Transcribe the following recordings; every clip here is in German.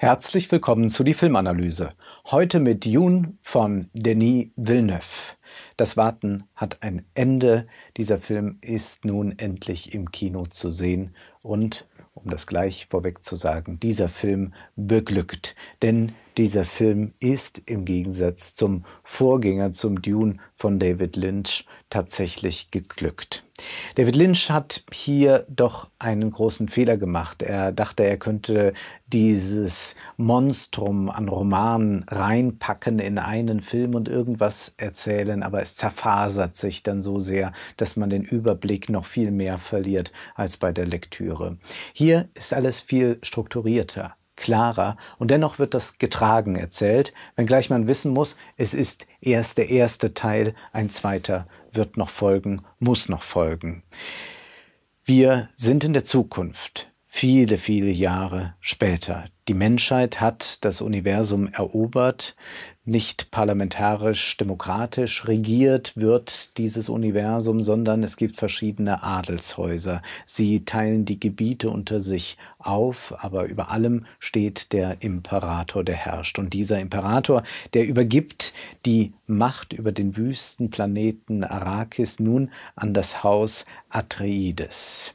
Herzlich willkommen zu die Filmanalyse. Heute mit Dune von Denis Villeneuve. Das Warten hat ein Ende. Dieser Film ist nun endlich im Kino zu sehen und um das gleich vorweg zu sagen, dieser Film beglückt. Denn dieser Film ist im Gegensatz zum Vorgänger, zum Dune von David Lynch, tatsächlich geglückt. David Lynch hat hier doch einen großen Fehler gemacht. Er dachte, er könnte dieses Monstrum an Romanen reinpacken in einen Film und irgendwas erzählen, aber es zerfasert sich dann so sehr, dass man den Überblick noch viel mehr verliert als bei der Lektüre. Hier ist alles viel strukturierter klarer. Und dennoch wird das getragen erzählt, wenngleich man wissen muss, es ist erst der erste Teil, ein zweiter wird noch folgen, muss noch folgen. Wir sind in der Zukunft viele, viele Jahre später. Die Menschheit hat das Universum erobert, nicht parlamentarisch, demokratisch regiert wird dieses Universum, sondern es gibt verschiedene Adelshäuser. Sie teilen die Gebiete unter sich auf, aber über allem steht der Imperator, der herrscht. Und dieser Imperator, der übergibt die Macht über den wüsten Planeten Arrakis nun an das Haus Atreides.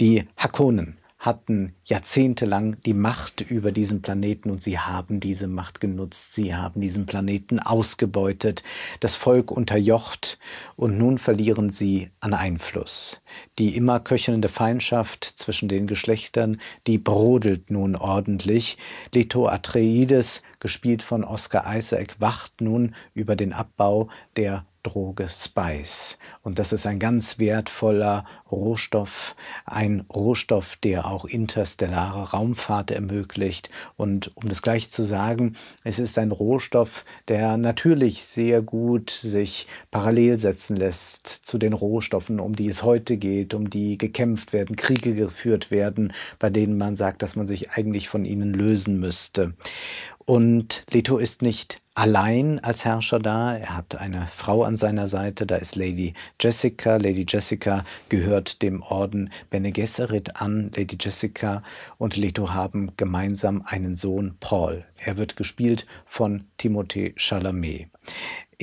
Die Hakonen hatten jahrzehntelang die Macht über diesen Planeten und sie haben diese Macht genutzt, sie haben diesen Planeten ausgebeutet, das Volk unterjocht und nun verlieren sie an Einfluss. Die immer köchelnde Feindschaft zwischen den Geschlechtern, die brodelt nun ordentlich. Leto Atreides, gespielt von Oscar Isaac, wacht nun über den Abbau der Droge Spice. Und das ist ein ganz wertvoller Rohstoff, ein Rohstoff, der auch inter interstellare Raumfahrt ermöglicht. Und um das gleich zu sagen, es ist ein Rohstoff, der natürlich sehr gut sich parallel setzen lässt zu den Rohstoffen, um die es heute geht, um die gekämpft werden, Kriege geführt werden, bei denen man sagt, dass man sich eigentlich von ihnen lösen müsste. Und Leto ist nicht allein als Herrscher da. Er hat eine Frau an seiner Seite, da ist Lady Jessica. Lady Jessica gehört dem Orden Bene Gesserit an. Lady Jessica und Leto haben gemeinsam einen Sohn, Paul. Er wird gespielt von Timothée Chalamet.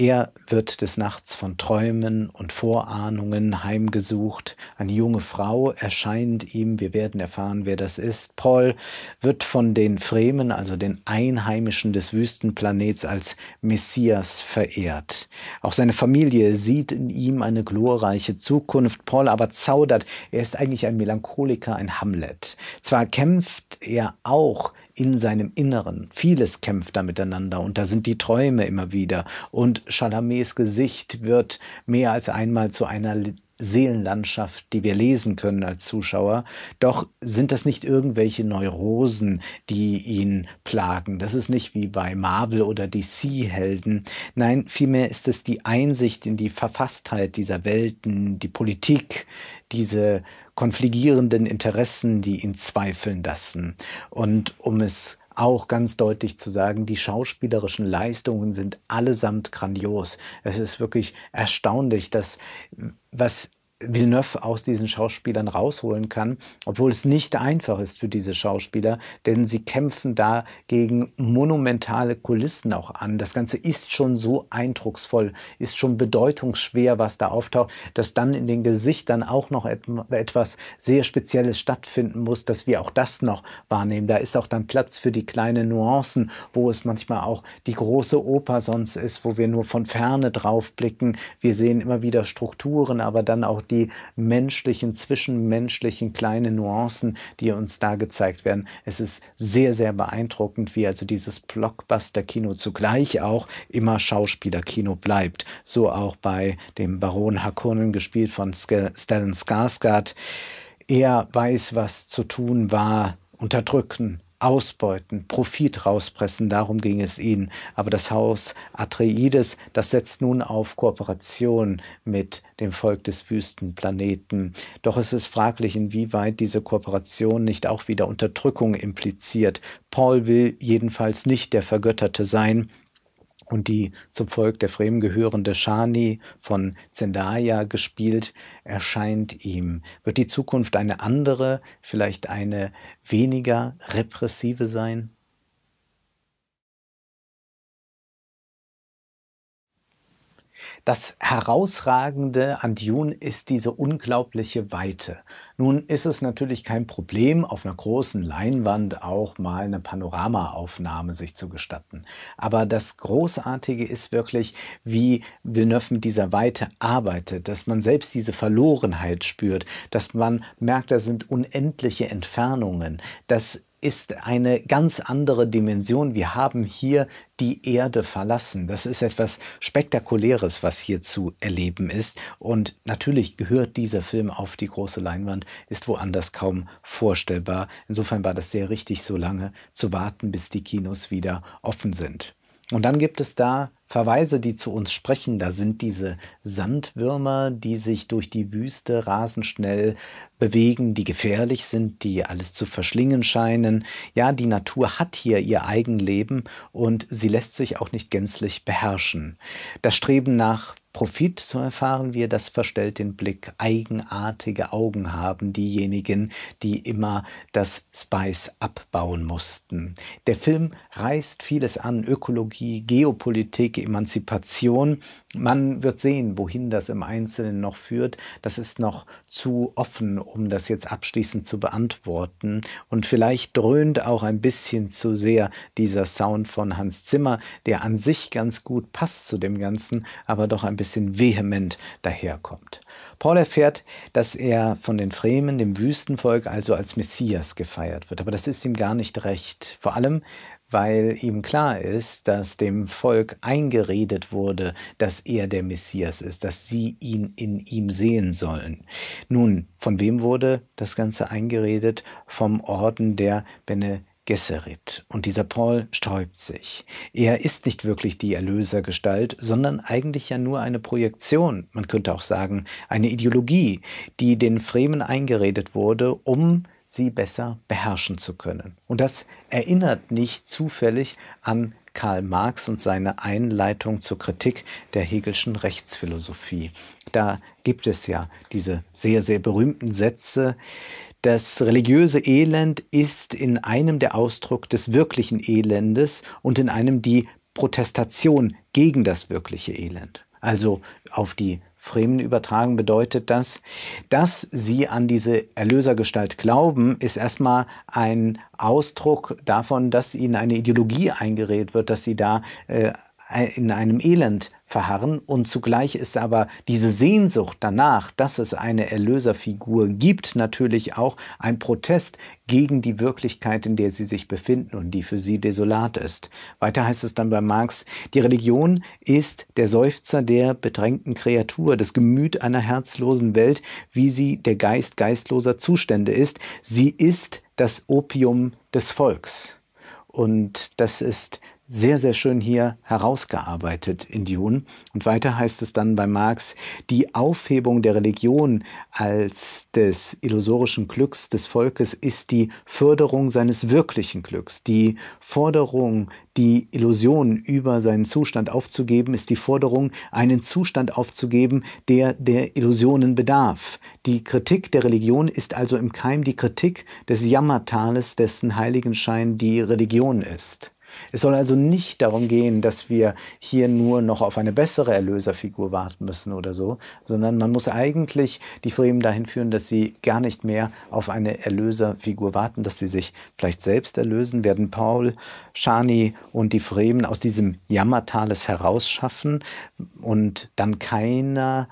Er wird des Nachts von Träumen und Vorahnungen heimgesucht. Eine junge Frau erscheint ihm, wir werden erfahren, wer das ist. Paul wird von den Fremen, also den Einheimischen des Wüstenplanets, als Messias verehrt. Auch seine Familie sieht in ihm eine glorreiche Zukunft. Paul aber zaudert, er ist eigentlich ein Melancholiker, ein Hamlet. Zwar kämpft er auch in seinem Inneren. Vieles kämpft da miteinander und da sind die Träume immer wieder. Und Chalamets Gesicht wird mehr als einmal zu einer Seelenlandschaft, die wir lesen können als Zuschauer. Doch sind das nicht irgendwelche Neurosen, die ihn plagen. Das ist nicht wie bei Marvel oder DC-Helden. Nein, vielmehr ist es die Einsicht in die Verfasstheit dieser Welten, die Politik, diese konfligierenden Interessen, die ihn zweifeln lassen. Und um es auch ganz deutlich zu sagen, die schauspielerischen Leistungen sind allesamt grandios. Es ist wirklich erstaunlich, dass was Villeneuve aus diesen Schauspielern rausholen kann, obwohl es nicht einfach ist für diese Schauspieler, denn sie kämpfen da gegen monumentale Kulissen auch an. Das Ganze ist schon so eindrucksvoll, ist schon bedeutungsschwer, was da auftaucht, dass dann in den Gesichtern auch noch etwas sehr Spezielles stattfinden muss, dass wir auch das noch wahrnehmen. Da ist auch dann Platz für die kleinen Nuancen, wo es manchmal auch die große Oper sonst ist, wo wir nur von ferne drauf blicken. Wir sehen immer wieder Strukturen, aber dann auch die menschlichen, zwischenmenschlichen kleinen Nuancen, die uns da gezeigt werden. Es ist sehr, sehr beeindruckend, wie also dieses Blockbuster-Kino zugleich auch immer Schauspielerkino bleibt. So auch bei dem Baron Harkonnen, gespielt von Stellan Skarsgård. Er weiß, was zu tun war, unterdrücken, ausbeuten, Profit rauspressen, darum ging es ihnen. Aber das Haus Atreides, das setzt nun auf Kooperation mit dem Volk des Wüstenplaneten. Doch es ist fraglich, inwieweit diese Kooperation nicht auch wieder Unterdrückung impliziert. Paul will jedenfalls nicht der Vergötterte sein, und die zum Volk der Fremen gehörende Shani von Zendaya gespielt, erscheint ihm. Wird die Zukunft eine andere, vielleicht eine weniger repressive sein? Das Herausragende an Dune ist diese unglaubliche Weite. Nun ist es natürlich kein Problem, auf einer großen Leinwand auch mal eine Panoramaaufnahme sich zu gestatten. Aber das Großartige ist wirklich, wie Villeneuve mit dieser Weite arbeitet, dass man selbst diese Verlorenheit spürt, dass man merkt, da sind unendliche Entfernungen, dass ist eine ganz andere Dimension. Wir haben hier die Erde verlassen. Das ist etwas Spektakuläres, was hier zu erleben ist. Und natürlich gehört dieser Film auf die große Leinwand, ist woanders kaum vorstellbar. Insofern war das sehr richtig, so lange zu warten, bis die Kinos wieder offen sind. Und dann gibt es da Verweise, die zu uns sprechen. Da sind diese Sandwürmer, die sich durch die Wüste rasend schnell bewegen, die gefährlich sind, die alles zu verschlingen scheinen. Ja, die Natur hat hier ihr Eigenleben und sie lässt sich auch nicht gänzlich beherrschen. Das Streben nach Profit, so erfahren wir, das verstellt den Blick. Eigenartige Augen haben diejenigen, die immer das Spice abbauen mussten. Der Film reißt vieles an, Ökologie, Geopolitik, Emanzipation. Man wird sehen, wohin das im Einzelnen noch führt. Das ist noch zu offen, um das jetzt abschließend zu beantworten. Und vielleicht dröhnt auch ein bisschen zu sehr dieser Sound von Hans Zimmer, der an sich ganz gut passt zu dem Ganzen, aber doch ein bisschen vehement daherkommt. Paul erfährt, dass er von den Fremen, dem Wüstenvolk, also als Messias gefeiert wird. Aber das ist ihm gar nicht recht. Vor allem, weil ihm klar ist, dass dem Volk eingeredet wurde, dass er der Messias ist, dass sie ihn in ihm sehen sollen. Nun, von wem wurde das Ganze eingeredet? Vom Orden der Benediktinerinnen. Gesserit. Und dieser Paul sträubt sich. Er ist nicht wirklich die Erlösergestalt, sondern eigentlich ja nur eine Projektion, man könnte auch sagen, eine Ideologie, die den Fremen eingeredet wurde, um sie besser beherrschen zu können. Und das erinnert nicht zufällig an Karl Marx und seine Einleitung zur Kritik der Hegelschen Rechtsphilosophie. Da gibt es ja diese sehr, sehr berühmten Sätze. Das religiöse Elend ist in einem der Ausdruck des wirklichen Elendes und in einem die Protestation gegen das wirkliche Elend. Also auf die Fremen übertragen bedeutet das, dass sie an diese Erlösergestalt glauben, ist erstmal ein Ausdruck davon, dass ihnen eine Ideologie eingeredet wird, dass sie da äh, in einem Elend verharren und zugleich ist aber diese Sehnsucht danach, dass es eine Erlöserfigur gibt, natürlich auch ein Protest gegen die Wirklichkeit, in der sie sich befinden und die für sie desolat ist. Weiter heißt es dann bei Marx, die Religion ist der Seufzer der bedrängten Kreatur, das Gemüt einer herzlosen Welt, wie sie der Geist geistloser Zustände ist. Sie ist das Opium des Volks. Und das ist sehr, sehr schön hier herausgearbeitet in Dune. Und weiter heißt es dann bei Marx, die Aufhebung der Religion als des illusorischen Glücks des Volkes ist die Förderung seines wirklichen Glücks. Die Forderung, die Illusion über seinen Zustand aufzugeben, ist die Forderung, einen Zustand aufzugeben, der der Illusionen bedarf. Die Kritik der Religion ist also im Keim die Kritik des Jammertales, dessen Heiligenschein die Religion ist. Es soll also nicht darum gehen, dass wir hier nur noch auf eine bessere Erlöserfigur warten müssen oder so, sondern man muss eigentlich die Fremen dahin führen, dass sie gar nicht mehr auf eine Erlöserfigur warten, dass sie sich vielleicht selbst erlösen, werden Paul, Shani und die Fremen aus diesem Jammertales herausschaffen und dann keiner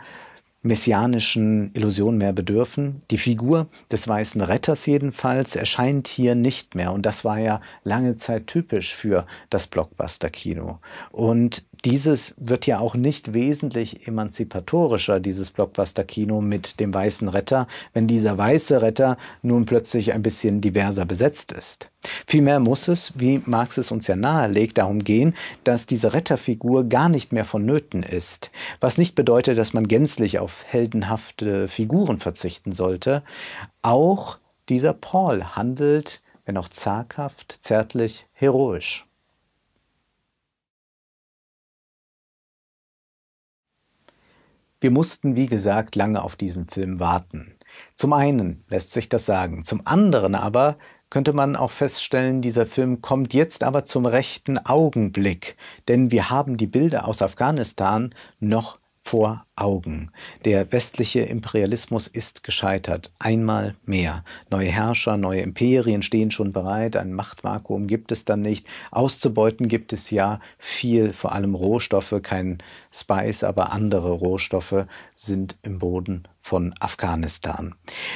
messianischen Illusion mehr bedürfen. Die Figur des weißen Retters jedenfalls erscheint hier nicht mehr und das war ja lange Zeit typisch für das Blockbuster-Kino. Und dieses wird ja auch nicht wesentlich emanzipatorischer, dieses Blockbuster-Kino mit dem weißen Retter, wenn dieser weiße Retter nun plötzlich ein bisschen diverser besetzt ist. Vielmehr muss es, wie Marx es uns ja nahelegt, darum gehen, dass diese Retterfigur gar nicht mehr vonnöten ist. Was nicht bedeutet, dass man gänzlich auf heldenhafte Figuren verzichten sollte. Auch dieser Paul handelt, wenn auch zaghaft, zärtlich, heroisch. Wir mussten, wie gesagt, lange auf diesen Film warten. Zum einen lässt sich das sagen, zum anderen aber könnte man auch feststellen, dieser Film kommt jetzt aber zum rechten Augenblick, denn wir haben die Bilder aus Afghanistan noch vor Augen. Der westliche Imperialismus ist gescheitert. Einmal mehr. Neue Herrscher, neue Imperien stehen schon bereit. Ein Machtvakuum gibt es dann nicht. Auszubeuten gibt es ja viel, vor allem Rohstoffe, kein Spice, aber andere Rohstoffe sind im Boden von Afghanistan.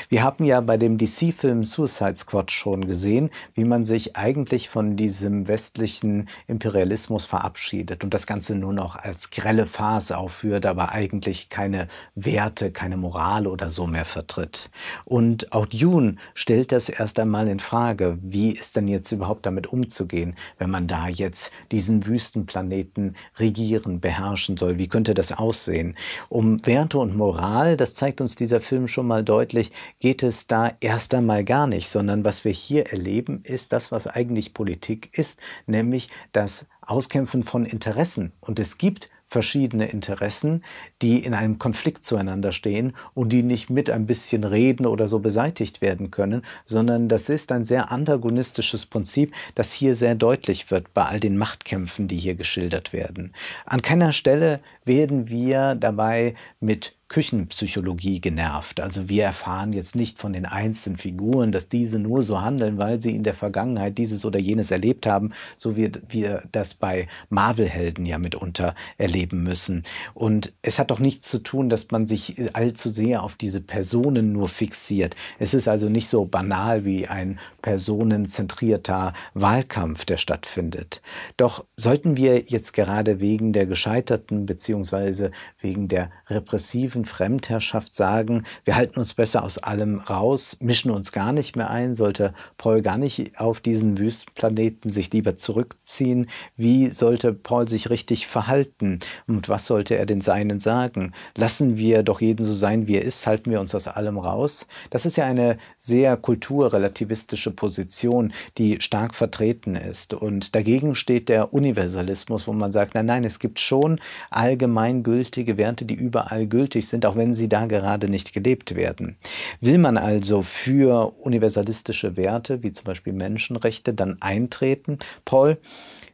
Wir haben ja bei dem DC-Film Suicide Squad schon gesehen, wie man sich eigentlich von diesem westlichen Imperialismus verabschiedet und das Ganze nur noch als grelle Phase aufführt, aber eigentlich eigentlich keine Werte, keine Moral oder so mehr vertritt. Und auch Dune stellt das erst einmal in Frage, wie ist denn jetzt überhaupt damit umzugehen, wenn man da jetzt diesen Wüstenplaneten regieren, beherrschen soll? Wie könnte das aussehen? Um Werte und Moral, das zeigt uns dieser Film schon mal deutlich, geht es da erst einmal gar nicht, sondern was wir hier erleben, ist das, was eigentlich Politik ist, nämlich das Auskämpfen von Interessen. Und es gibt verschiedene Interessen, die in einem Konflikt zueinander stehen und die nicht mit ein bisschen Reden oder so beseitigt werden können, sondern das ist ein sehr antagonistisches Prinzip, das hier sehr deutlich wird bei all den Machtkämpfen, die hier geschildert werden. An keiner Stelle werden wir dabei mit Küchenpsychologie genervt. Also wir erfahren jetzt nicht von den einzelnen Figuren, dass diese nur so handeln, weil sie in der Vergangenheit dieses oder jenes erlebt haben, so wie wir das bei Marvel-Helden ja mitunter erleben müssen. Und es hat doch nichts zu tun, dass man sich allzu sehr auf diese Personen nur fixiert. Es ist also nicht so banal wie ein personenzentrierter Wahlkampf, der stattfindet. Doch sollten wir jetzt gerade wegen der gescheiterten beziehungsweise wegen der repressiven bisschen Fremdherrschaft sagen, wir halten uns besser aus allem raus, mischen uns gar nicht mehr ein, sollte Paul gar nicht auf diesen Wüstenplaneten sich lieber zurückziehen, wie sollte Paul sich richtig verhalten und was sollte er den Seinen sagen? Lassen wir doch jeden so sein, wie er ist, halten wir uns aus allem raus? Das ist ja eine sehr kulturrelativistische Position, die stark vertreten ist und dagegen steht der Universalismus, wo man sagt, nein, nein, es gibt schon allgemeingültige Werte, die überall gültig sind sind, auch wenn sie da gerade nicht gelebt werden. Will man also für universalistische Werte, wie zum Beispiel Menschenrechte, dann eintreten, Paul,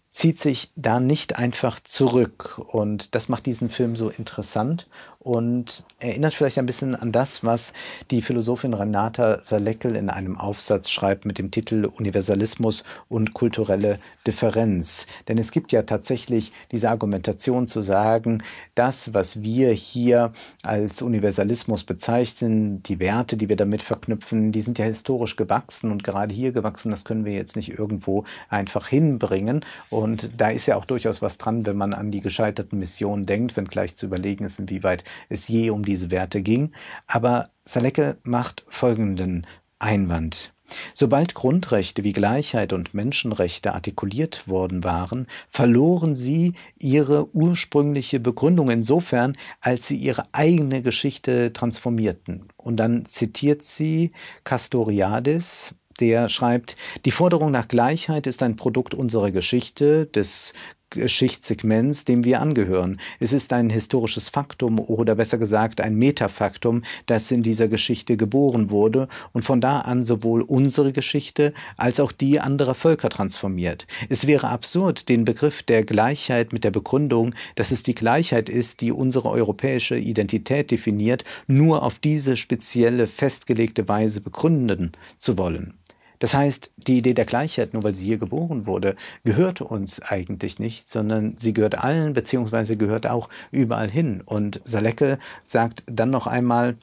zieht sich da nicht einfach zurück. Und das macht diesen Film so interessant und erinnert vielleicht ein bisschen an das, was die Philosophin Renata Saleckel in einem Aufsatz schreibt mit dem Titel Universalismus und kulturelle Differenz. Denn es gibt ja tatsächlich diese Argumentation zu sagen, das, was wir hier als Universalismus bezeichnen, die Werte, die wir damit verknüpfen, die sind ja historisch gewachsen und gerade hier gewachsen, das können wir jetzt nicht irgendwo einfach hinbringen. Und da ist ja auch durchaus was dran, wenn man an die gescheiterten Missionen denkt, wenn gleich zu überlegen ist, inwieweit es je um diese Werte ging. Aber Salecke macht folgenden Einwand. Sobald Grundrechte wie Gleichheit und Menschenrechte artikuliert worden waren, verloren sie ihre ursprüngliche Begründung insofern, als sie ihre eigene Geschichte transformierten. Und dann zitiert sie Castoriadis, der schreibt, die Forderung nach Gleichheit ist ein Produkt unserer Geschichte, des Geschichtssegments, dem wir angehören. Es ist ein historisches Faktum oder besser gesagt ein Metafaktum, das in dieser Geschichte geboren wurde und von da an sowohl unsere Geschichte als auch die anderer Völker transformiert. Es wäre absurd, den Begriff der Gleichheit mit der Begründung, dass es die Gleichheit ist, die unsere europäische Identität definiert, nur auf diese spezielle festgelegte Weise begründen zu wollen. Das heißt, die Idee der Gleichheit, nur weil sie hier geboren wurde, gehört uns eigentlich nicht, sondern sie gehört allen, beziehungsweise gehört auch überall hin. Und Salecke sagt dann noch einmal,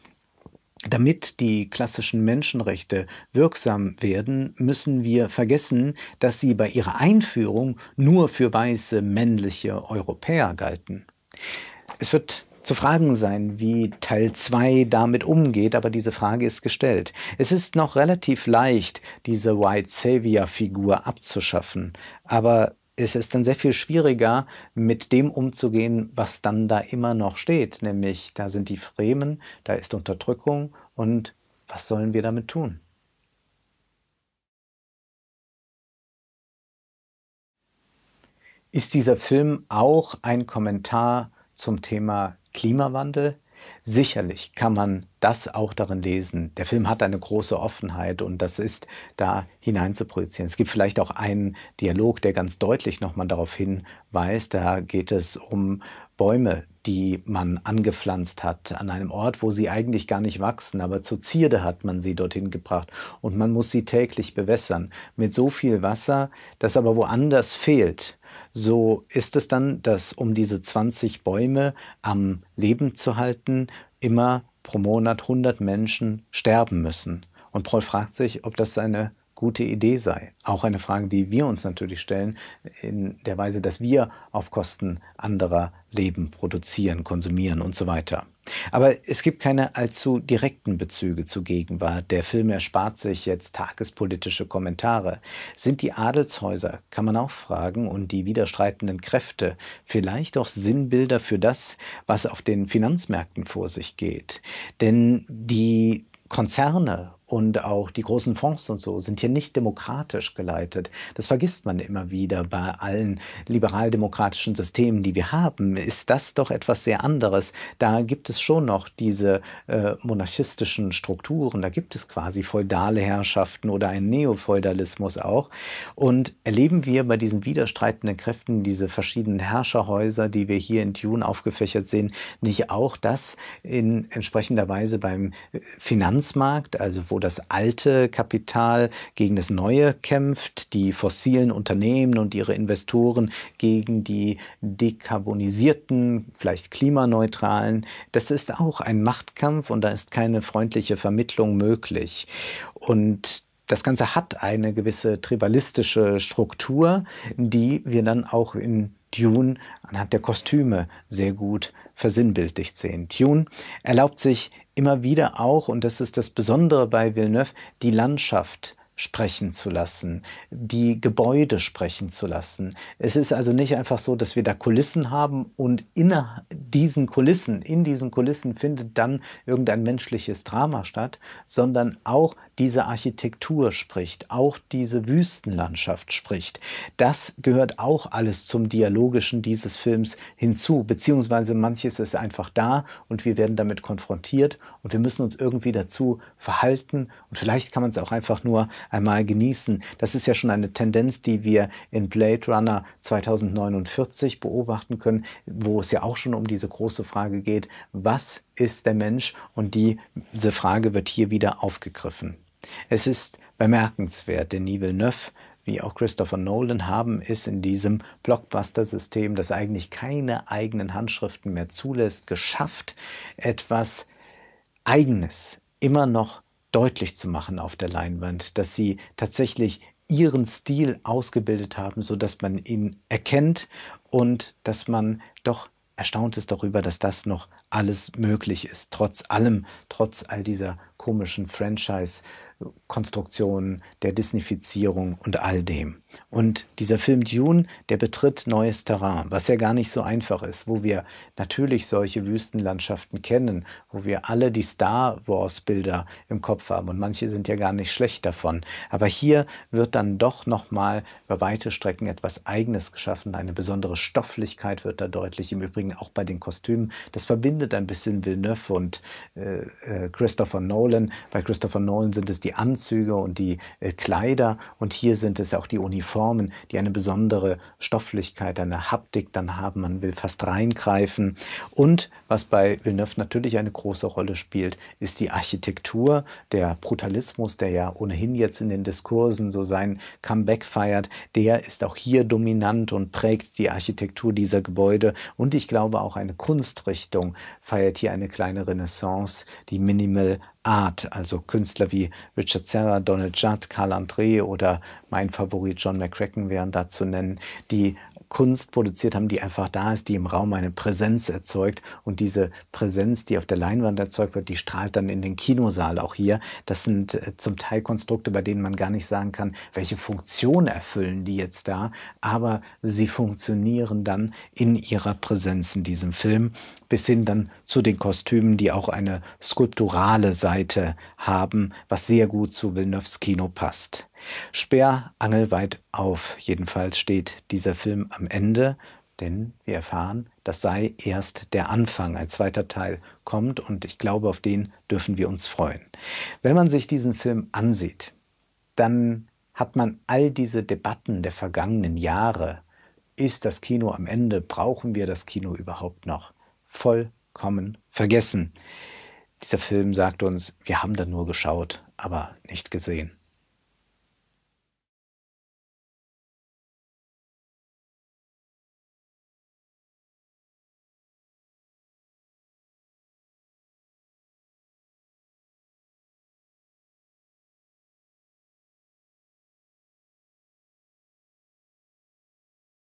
damit die klassischen Menschenrechte wirksam werden, müssen wir vergessen, dass sie bei ihrer Einführung nur für weiße männliche Europäer galten. Es wird zu fragen sein, wie Teil 2 damit umgeht, aber diese Frage ist gestellt. Es ist noch relativ leicht, diese White Savior-Figur abzuschaffen, aber es ist dann sehr viel schwieriger, mit dem umzugehen, was dann da immer noch steht, nämlich da sind die Fremen, da ist Unterdrückung und was sollen wir damit tun? Ist dieser Film auch ein Kommentar zum Thema Klimawandel. Sicherlich kann man das auch darin lesen. Der Film hat eine große Offenheit und das ist da hineinzuprojizieren. Es gibt vielleicht auch einen Dialog, der ganz deutlich nochmal darauf hinweist. Da geht es um Bäume, die man angepflanzt hat an einem Ort, wo sie eigentlich gar nicht wachsen, aber zur Zierde hat man sie dorthin gebracht und man muss sie täglich bewässern mit so viel Wasser, das aber woanders fehlt so ist es dann, dass um diese 20 Bäume am Leben zu halten, immer pro Monat 100 Menschen sterben müssen. Und Paul fragt sich, ob das eine gute Idee sei. Auch eine Frage, die wir uns natürlich stellen, in der Weise, dass wir auf Kosten anderer Leben produzieren, konsumieren und so weiter. Aber es gibt keine allzu direkten Bezüge zur Gegenwart. Der Film erspart sich jetzt tagespolitische Kommentare. Sind die Adelshäuser, kann man auch fragen, und die widerstreitenden Kräfte vielleicht auch Sinnbilder für das, was auf den Finanzmärkten vor sich geht? Denn die Konzerne und auch die großen Fonds und so sind hier nicht demokratisch geleitet. Das vergisst man immer wieder bei allen liberaldemokratischen Systemen, die wir haben. Ist das doch etwas sehr anderes? Da gibt es schon noch diese äh, monarchistischen Strukturen, da gibt es quasi feudale Herrschaften oder einen Neofeudalismus auch. Und erleben wir bei diesen widerstreitenden Kräften, diese verschiedenen Herrscherhäuser, die wir hier in Tune aufgefächert sehen, nicht auch das in entsprechender Weise beim äh, Finanzmarkt, also wo wo das alte Kapital gegen das neue kämpft, die fossilen Unternehmen und ihre Investoren gegen die dekarbonisierten, vielleicht klimaneutralen. Das ist auch ein Machtkampf und da ist keine freundliche Vermittlung möglich. Und das Ganze hat eine gewisse tribalistische Struktur, die wir dann auch in Dune anhand der Kostüme sehr gut versinnbildlicht sehen. Dune erlaubt sich immer wieder auch, und das ist das Besondere bei Villeneuve, die Landschaft sprechen zu lassen, die Gebäude sprechen zu lassen. Es ist also nicht einfach so, dass wir da Kulissen haben und in diesen Kulissen, in diesen Kulissen findet dann irgendein menschliches Drama statt, sondern auch diese Architektur spricht, auch diese Wüstenlandschaft spricht. Das gehört auch alles zum Dialogischen dieses Films hinzu, beziehungsweise manches ist einfach da und wir werden damit konfrontiert und wir müssen uns irgendwie dazu verhalten und vielleicht kann man es auch einfach nur einmal genießen. Das ist ja schon eine Tendenz, die wir in Blade Runner 2049 beobachten können, wo es ja auch schon um diese große Frage geht, was ist der Mensch? Und diese Frage wird hier wieder aufgegriffen. Es ist bemerkenswert, denn Villeneuve wie auch Christopher Nolan haben es in diesem Blockbuster-System, das eigentlich keine eigenen Handschriften mehr zulässt, geschafft, etwas Eigenes immer noch deutlich zu machen auf der Leinwand, dass sie tatsächlich ihren Stil ausgebildet haben, so dass man ihn erkennt und dass man doch erstaunt ist darüber, dass das noch alles möglich ist, trotz allem, trotz all dieser komischen Franchise Konstruktion, der Disneyfizierung und all dem. Und dieser Film Dune, der betritt neues Terrain, was ja gar nicht so einfach ist, wo wir natürlich solche Wüstenlandschaften kennen, wo wir alle die Star Wars Bilder im Kopf haben und manche sind ja gar nicht schlecht davon. Aber hier wird dann doch nochmal über weite Strecken etwas Eigenes geschaffen, eine besondere Stofflichkeit wird da deutlich, im Übrigen auch bei den Kostümen. Das verbindet ein bisschen Villeneuve und äh, äh Christopher Nolan. Bei Christopher Nolan sind es die die Anzüge und die äh, Kleider und hier sind es auch die Uniformen, die eine besondere Stofflichkeit, eine Haptik dann haben. Man will fast reingreifen. Und was bei Villeneuve natürlich eine große Rolle spielt, ist die Architektur, der Brutalismus, der ja ohnehin jetzt in den Diskursen so sein Comeback feiert, der ist auch hier dominant und prägt die Architektur dieser Gebäude. Und ich glaube auch eine Kunstrichtung feiert hier eine kleine Renaissance, die Minimal Art, also Künstler wie Richard Serra, Donald Judd, Karl André oder mein Favorit John McCracken wären da zu nennen, die Kunst produziert haben, die einfach da ist, die im Raum eine Präsenz erzeugt. Und diese Präsenz, die auf der Leinwand erzeugt wird, die strahlt dann in den Kinosaal auch hier. Das sind äh, zum Teil Konstrukte, bei denen man gar nicht sagen kann, welche Funktion erfüllen die jetzt da. Aber sie funktionieren dann in ihrer Präsenz in diesem Film, bis hin dann zu den Kostümen, die auch eine skulpturale Seite haben, was sehr gut zu Villeneuves Kino passt. Sperrangelweit auf. Jedenfalls steht dieser Film am Ende, denn wir erfahren, das sei erst der Anfang. Ein zweiter Teil kommt und ich glaube, auf den dürfen wir uns freuen. Wenn man sich diesen Film ansieht, dann hat man all diese Debatten der vergangenen Jahre, ist das Kino am Ende, brauchen wir das Kino überhaupt noch, vollkommen vergessen. Dieser Film sagt uns, wir haben da nur geschaut, aber nicht gesehen.